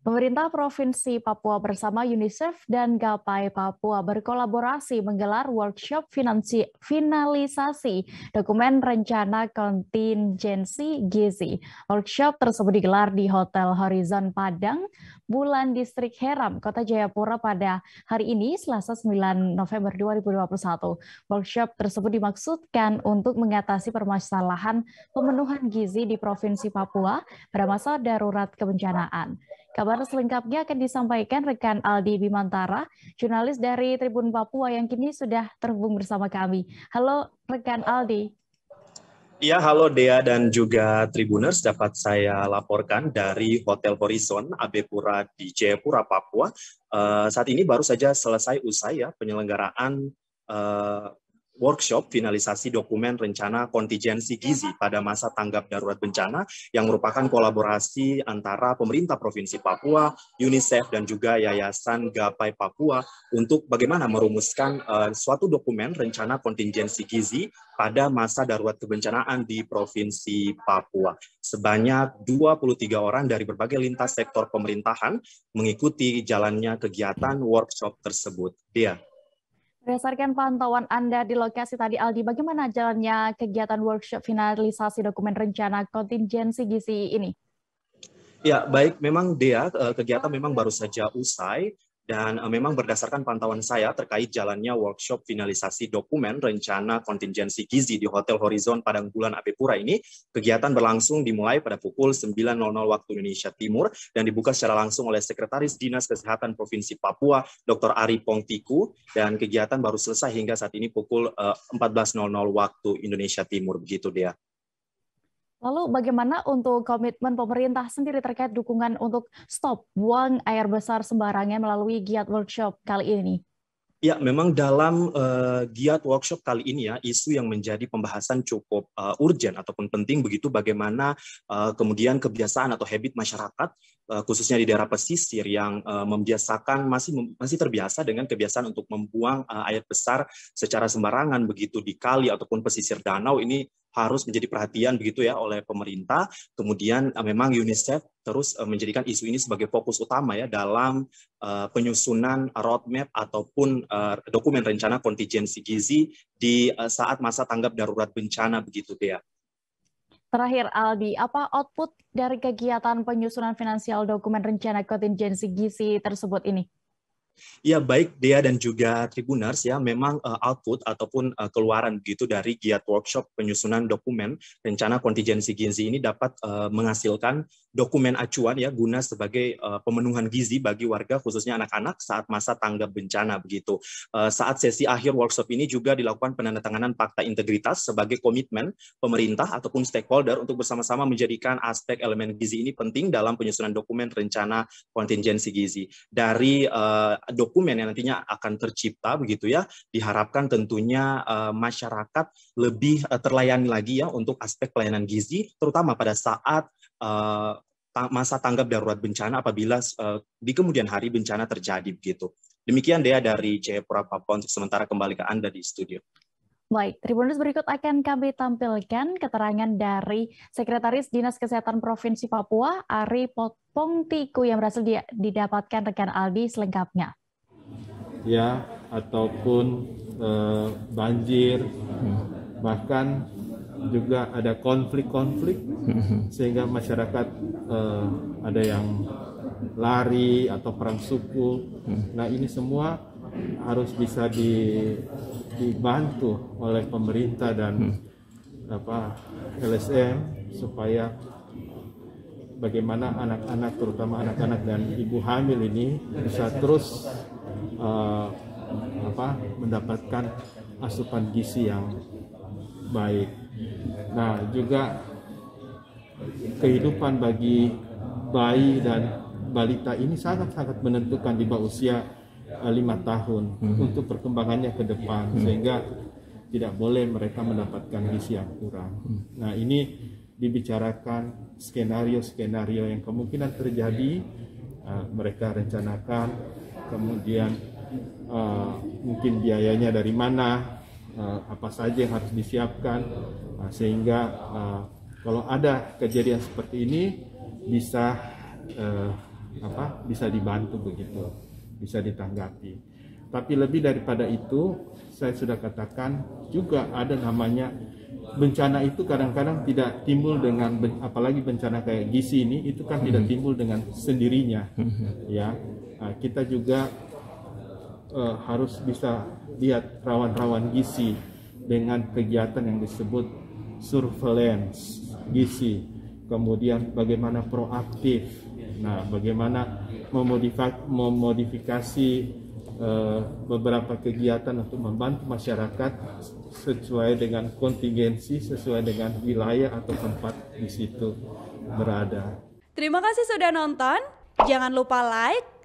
Pemerintah Provinsi Papua bersama UNICEF dan Gapai Papua berkolaborasi menggelar workshop finansi, finalisasi dokumen rencana kontingensi gizi. Workshop tersebut digelar di Hotel Horizon Padang, Bulan Distrik Heram, Kota Jayapura pada hari ini, Selasa 9 November 2021. Workshop tersebut dimaksudkan untuk mengatasi permasalahan pemenuhan gizi di Provinsi Papua pada masa darurat kebencanaan. Kabar selengkapnya akan disampaikan rekan Aldi Bimantara, jurnalis dari Tribun Papua yang kini sudah terhubung bersama kami. Halo rekan Aldi. Ya, halo Dea dan juga Tribuners dapat saya laporkan dari Hotel Horizon AB Pura di Jayapura, Papua. Uh, saat ini baru saja selesai usai ya penyelenggaraan uh, workshop finalisasi dokumen rencana kontingensi gizi pada masa tanggap darurat bencana yang merupakan kolaborasi antara pemerintah Provinsi Papua, UNICEF, dan juga Yayasan Gapai Papua untuk bagaimana merumuskan uh, suatu dokumen rencana kontingensi gizi pada masa darurat kebencanaan di Provinsi Papua. Sebanyak 23 orang dari berbagai lintas sektor pemerintahan mengikuti jalannya kegiatan workshop tersebut. Dia. Berdasarkan pantauan Anda di lokasi tadi Aldi, bagaimana jalannya kegiatan workshop finalisasi dokumen rencana kontingensi gizi e ini? Ya, baik. Memang Dia eh, kegiatan memang baru saja usai dan eh, memang berdasarkan pantauan saya terkait jalannya workshop finalisasi dokumen rencana kontingensi gizi di Hotel Horizon Padang Bulan Pura ini, kegiatan berlangsung dimulai pada pukul 9.00 waktu Indonesia Timur dan dibuka secara langsung oleh Sekretaris Dinas Kesehatan Provinsi Papua, Dr. Ari Pongtiku, dan kegiatan baru selesai hingga saat ini pukul uh, eh, 14.00 waktu Indonesia Timur, begitu dia. Lalu bagaimana untuk komitmen pemerintah sendiri terkait dukungan untuk stop buang air besar sembarangan melalui giat workshop kali ini? Ya, memang dalam uh, giat workshop kali ini ya, isu yang menjadi pembahasan cukup uh, urgent ataupun penting begitu bagaimana uh, kemudian kebiasaan atau habit masyarakat khususnya di daerah pesisir yang uh, membiasakan masih masih terbiasa dengan kebiasaan untuk membuang uh, air besar secara sembarangan begitu di kali ataupun pesisir danau ini harus menjadi perhatian begitu ya oleh pemerintah. Kemudian eh, memang UNICEF terus eh, menjadikan isu ini sebagai fokus utama ya dalam uh, penyusunan roadmap ataupun uh, dokumen rencana kontingensi gizi di uh, saat masa tanggap darurat bencana begitu ya. Terakhir Aldi, apa output dari kegiatan penyusunan finansial dokumen rencana kontingensi gizi tersebut ini? Ya baik Dea dan juga Tribuners ya memang uh, output ataupun uh, keluaran begitu dari giat workshop penyusunan dokumen rencana kontingensi gizi ini dapat uh, menghasilkan dokumen acuan ya guna sebagai uh, pemenuhan gizi bagi warga khususnya anak-anak saat masa tanggap bencana begitu. Uh, saat sesi akhir workshop ini juga dilakukan penandatanganan fakta integritas sebagai komitmen pemerintah ataupun stakeholder untuk bersama-sama menjadikan aspek elemen gizi ini penting dalam penyusunan dokumen rencana kontingensi gizi. Dari uh, dokumen yang nantinya akan tercipta begitu ya diharapkan tentunya uh, masyarakat lebih uh, terlayani lagi ya untuk aspek pelayanan gizi terutama pada saat uh, masa tanggap darurat bencana apabila uh, di kemudian hari bencana terjadi begitu. Demikian Dea dari Jayapura Papua untuk sementara kembali ke Anda di studio. Baik, Tribunus berikut akan kami tampilkan keterangan dari Sekretaris Dinas Kesehatan Provinsi Papua, Ari Pongtiku yang berhasil didapatkan rekan Aldi selengkapnya ya ataupun eh, banjir bahkan juga ada konflik-konflik sehingga masyarakat eh, ada yang lari atau perang suku nah ini semua harus bisa di, dibantu oleh pemerintah dan apa LSM supaya bagaimana anak-anak terutama anak-anak dan ibu hamil ini bisa terus uh, apa mendapatkan asupan gizi yang baik. Nah, juga kehidupan bagi bayi dan balita ini sangat-sangat menentukan di bawah usia eh, lima tahun hmm. untuk perkembangannya ke depan hmm. sehingga tidak boleh mereka mendapatkan gizi yang kurang. Hmm. Nah, ini dibicarakan skenario-skenario yang kemungkinan terjadi uh, mereka rencanakan kemudian uh, mungkin biayanya dari mana, uh, apa saja yang harus disiapkan, uh, sehingga uh, kalau ada kejadian seperti ini bisa uh, apa bisa dibantu begitu, bisa ditanggapi. Tapi lebih daripada itu, saya sudah katakan juga ada namanya bencana itu kadang-kadang tidak timbul dengan apalagi bencana kayak gizi ini itu kan tidak mm-hmm. timbul dengan sendirinya mm-hmm. ya Nah, kita juga uh, harus bisa lihat rawan-rawan gizi dengan kegiatan yang disebut surveillance gizi. Kemudian bagaimana proaktif. Nah, bagaimana memodifikasi uh, beberapa kegiatan untuk membantu masyarakat sesuai dengan kontingensi, sesuai dengan wilayah atau tempat di situ berada. Terima kasih sudah nonton. Jangan lupa like,